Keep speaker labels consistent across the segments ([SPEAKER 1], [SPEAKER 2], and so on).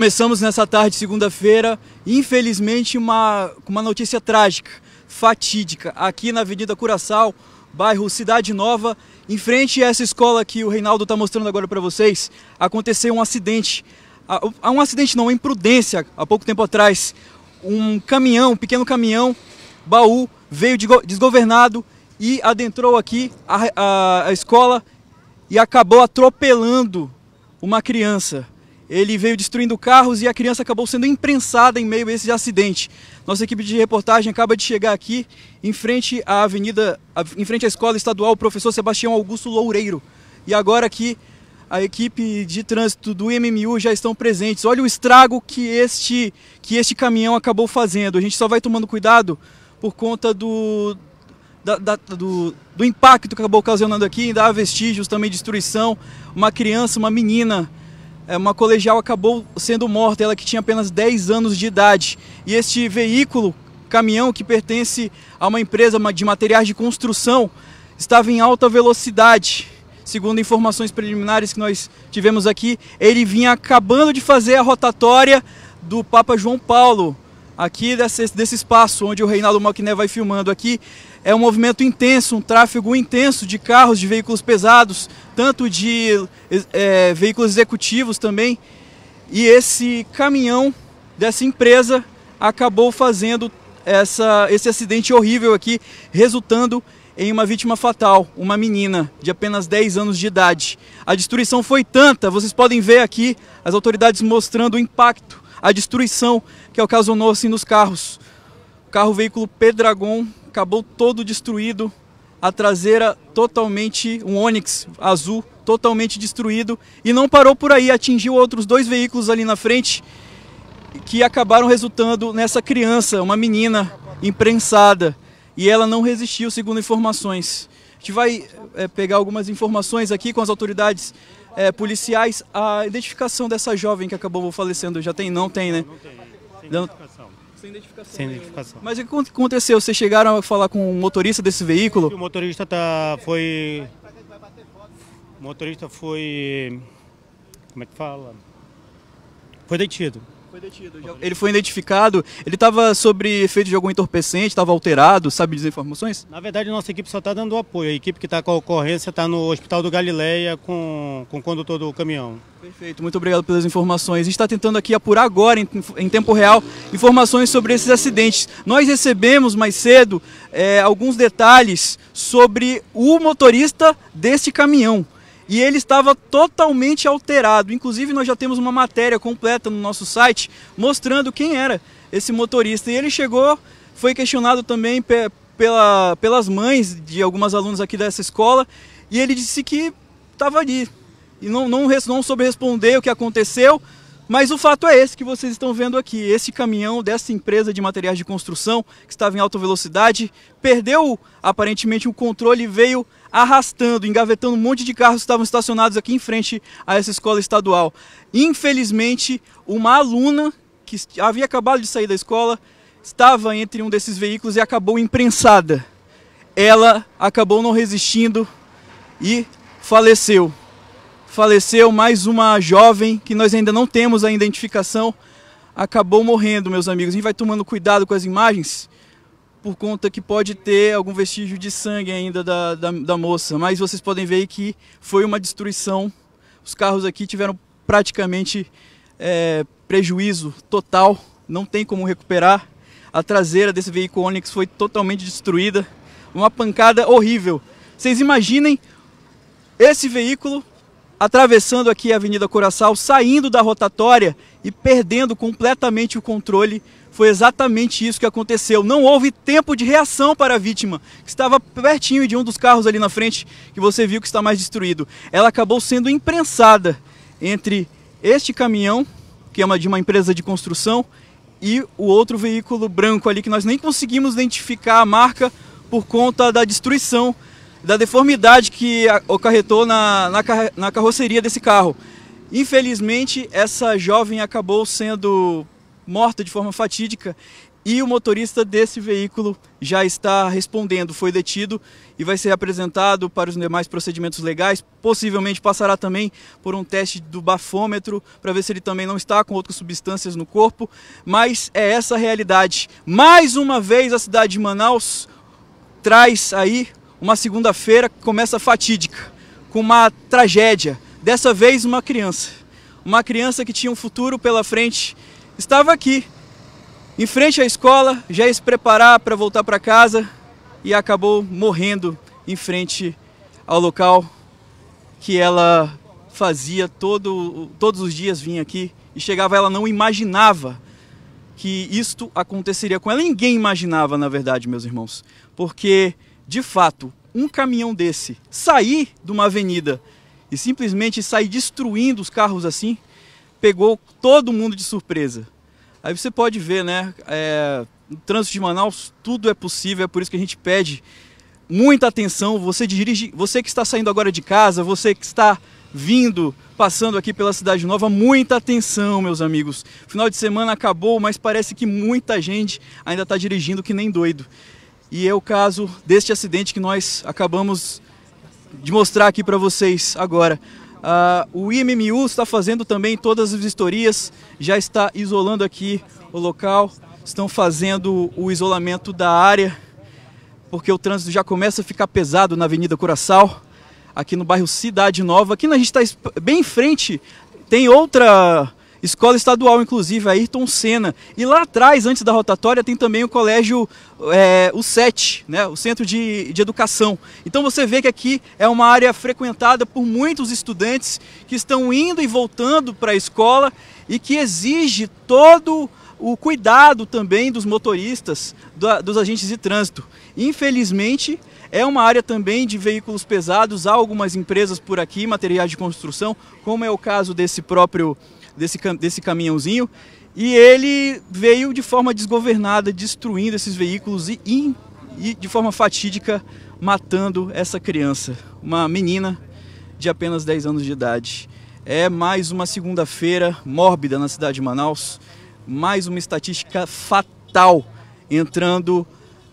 [SPEAKER 1] Começamos nessa tarde, segunda-feira, infelizmente, uma, uma notícia trágica, fatídica, aqui na Avenida Curaçal, bairro Cidade Nova. Em frente a essa escola que o Reinaldo está mostrando agora para vocês, aconteceu um acidente. Há um acidente não, uma imprudência, há pouco tempo atrás. Um caminhão, um pequeno caminhão, baú, veio desgovernado e adentrou aqui a, a, a escola e acabou atropelando uma criança ele veio destruindo carros e a criança acabou sendo imprensada em meio a esse acidente. Nossa equipe de reportagem acaba de chegar aqui em frente à avenida, em frente à escola estadual Professor Sebastião Augusto Loureiro. E agora aqui a equipe de trânsito do MMU já estão presentes. Olha o estrago que este que este caminhão acabou fazendo. A gente só vai tomando cuidado por conta do da, da, do, do impacto que acabou ocasionando aqui, ainda há vestígios também de destruição. Uma criança, uma menina é, uma colegial acabou sendo morta, ela que tinha apenas 10 anos de idade. E este veículo, caminhão que pertence a uma empresa de materiais de construção, estava em alta velocidade. Segundo informações preliminares que nós tivemos aqui, ele vinha acabando de fazer a rotatória do Papa João Paulo, aqui desse, desse espaço onde o Reinaldo Malquiné vai filmando aqui, é um movimento intenso, um tráfego intenso de carros, de veículos pesados, tanto de é, veículos executivos também. E esse caminhão dessa empresa acabou fazendo essa, esse acidente horrível aqui, resultando em uma vítima fatal, uma menina de apenas 10 anos de idade. A destruição foi tanta, vocês podem ver aqui as autoridades mostrando o impacto, a destruição que ocasionou assim nos carros. O carro veículo Pedragon acabou todo destruído, a traseira totalmente um Onix azul totalmente destruído e não parou por aí, atingiu outros dois veículos ali na frente que acabaram resultando nessa criança, uma menina imprensada e ela não resistiu, segundo informações. A gente vai é, pegar algumas informações aqui com as autoridades é, policiais. A identificação dessa jovem que acabou falecendo já tem? Não tem, né? Não tem. Sem identificação. Sem identificação. Sem identificação. Mas o que aconteceu? Vocês chegaram a falar com o motorista desse veículo? O motorista tá, foi. O motorista foi. Como é que fala? Foi detido. Foi detido. Já... Ele foi identificado, ele estava sobre efeito de algum entorpecente, estava alterado, sabe dizer informações? Na verdade, nossa equipe só está dando apoio. A equipe que está com a ocorrência está no Hospital do Galileia com, com o condutor do caminhão. Perfeito, muito obrigado pelas informações. A gente está tentando aqui apurar agora, em, em, tempo real, informações sobre esses acidentes. Nós recebemos mais cedo é, alguns detalhes sobre o motorista deste caminhão e ele estava totalmente alterado. Inclusive, nós já temos uma matéria completa no nosso site mostrando quem era esse motorista. E ele chegou, foi questionado também pe pela, pelas mães de algumas alunas aqui dessa escola, e ele disse que estava ali. E não, não, não soube responder o que aconteceu, mas o fato é esse que vocês estão vendo aqui. Esse caminhão dessa empresa de materiais de construção, que estava em alta velocidade, perdeu aparentemente o controle e veio arrastando, engavetando um monte de carros que estavam estacionados aqui em frente a essa escola estadual. Infelizmente, uma aluna que havia acabado de sair da escola estava entre um desses veículos e acabou imprensada. Ela acabou não resistindo e faleceu faleceu mais uma jovem que nós ainda não temos a identificação, acabou morrendo, meus amigos. A gente vai tomando cuidado com as imagens, por conta que pode ter algum vestígio de sangue ainda da, da, da moça. Mas vocês podem ver que foi uma destruição. Os carros aqui tiveram praticamente é, prejuízo total, não tem como recuperar. A traseira desse veículo Onix foi totalmente destruída, uma pancada horrível. Vocês imaginem esse veículo atravessando aqui a Avenida Coraçal, saindo da rotatória e perdendo completamente o controle. Foi exatamente isso que aconteceu. Não houve tempo de reação para a vítima, que estava pertinho de um dos carros ali na frente, que você viu que está mais destruído. Ela acabou sendo imprensada entre este caminhão, que é uma de uma empresa de construção, e o outro veículo branco ali, que nós nem conseguimos identificar a marca por conta da destruição da deformidade que ocorretou na, na, na carroceria desse carro. Infelizmente, essa jovem acabou sendo morta de forma fatídica e o motorista desse veículo já está respondendo, foi detido e vai ser apresentado para os demais procedimentos legais. Possivelmente passará também por um teste do bafômetro para ver se ele também não está com outras substâncias no corpo. Mas é essa a realidade. Mais uma vez, a cidade de Manaus traz aí uma segunda-feira que começa fatídica, com uma tragédia, dessa vez uma criança. Uma criança que tinha um futuro pela frente, estava aqui, em frente à escola, já ia se preparar para voltar para casa e acabou morrendo em frente ao local que ela fazia todo, todos os dias vinha aqui e chegava ela não imaginava que isto aconteceria com ela ninguém imaginava na verdade meus irmãos porque de fato, um caminhão desse sair de uma avenida e simplesmente sair destruindo os carros assim, pegou todo mundo de surpresa. Aí você pode ver, né? É, no trânsito de Manaus, tudo é possível, é por isso que a gente pede muita atenção. Você dirige, você que está saindo agora de casa, você que está vindo, passando aqui pela Cidade Nova, muita atenção, meus amigos. Final de semana acabou, mas parece que muita gente ainda está dirigindo que nem doido. E é o caso deste acidente que nós acabamos de mostrar aqui para vocês agora. Ah, o IMMU está fazendo também todas as vistorias, já está isolando aqui o local, estão fazendo o isolamento da área, porque o trânsito já começa a ficar pesado na Avenida Curaçal, aqui no bairro Cidade Nova. Aqui a gente está bem em frente, tem outra escola estadual, inclusive, Ayrton Senna. E lá atrás, antes da rotatória, tem também o colégio, é, o SET, né, o Centro de, de Educação. Então você vê que aqui é uma área frequentada por muitos estudantes que estão indo e voltando para a escola e que exige todo o cuidado também dos motoristas, da, dos agentes de trânsito. Infelizmente, é uma área também de veículos pesados, há algumas empresas por aqui, materiais de construção, como é o caso desse próprio desse, desse caminhãozinho. E ele veio de forma desgovernada, destruindo esses veículos e, e de forma fatídica matando essa criança, uma menina de apenas 10 anos de idade. É mais uma segunda-feira mórbida na cidade de Manaus, mais uma estatística fatal entrando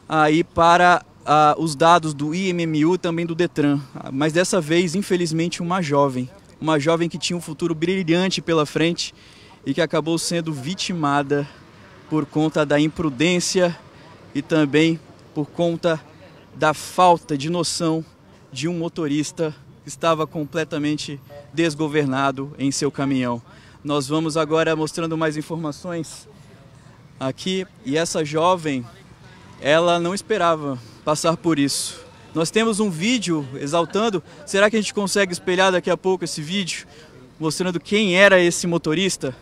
[SPEAKER 1] aí para ah, os dados do IMMU também do Detran, mas dessa vez, infelizmente, uma jovem uma jovem que tinha um futuro brilhante pela frente e que acabou sendo vitimada por conta da imprudência e também por conta da falta de noção de um motorista que estava completamente desgovernado em seu caminhão. Nós vamos agora mostrando mais informações aqui e essa jovem, ela não esperava passar por isso. Nós temos um vídeo exaltando. Será que a gente consegue espelhar daqui a pouco esse vídeo mostrando quem era esse motorista?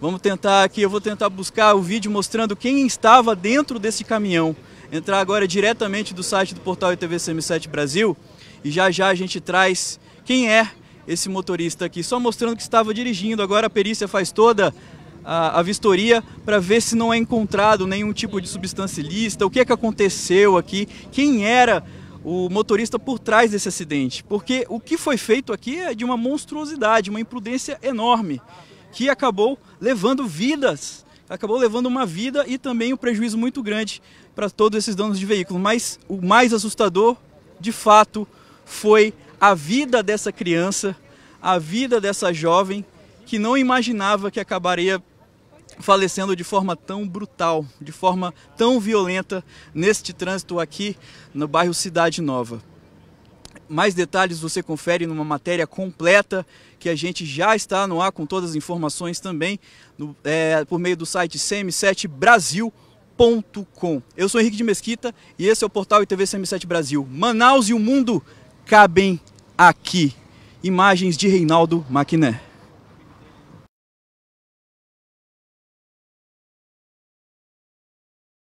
[SPEAKER 1] Vamos tentar aqui, eu vou tentar buscar o vídeo mostrando quem estava dentro desse caminhão. Entrar agora diretamente do site do portal ITVCM7 Brasil e já já a gente traz quem é esse motorista aqui, só mostrando que estava dirigindo. Agora a perícia faz toda a, a, vistoria para ver se não é encontrado nenhum tipo de substância ilícita, o que é que aconteceu aqui, quem era o motorista por trás desse acidente, porque o que foi feito aqui é de uma monstruosidade, uma imprudência enorme, que acabou levando vidas, acabou levando uma vida e também um prejuízo muito grande para todos esses danos de veículo. Mas o mais assustador, de fato, foi a vida dessa criança, a vida dessa jovem que não imaginava que acabaria falecendo de forma tão brutal, de forma tão violenta neste trânsito aqui no bairro Cidade Nova. Mais detalhes você confere numa matéria completa que a gente já está no ar com todas as informações também no, é, por meio do site cm7brasil.com. Eu sou Henrique de Mesquita e esse é o portal ITV CM7 Brasil. Manaus e o mundo cabem aqui. Imagens de Reinaldo Maquiné.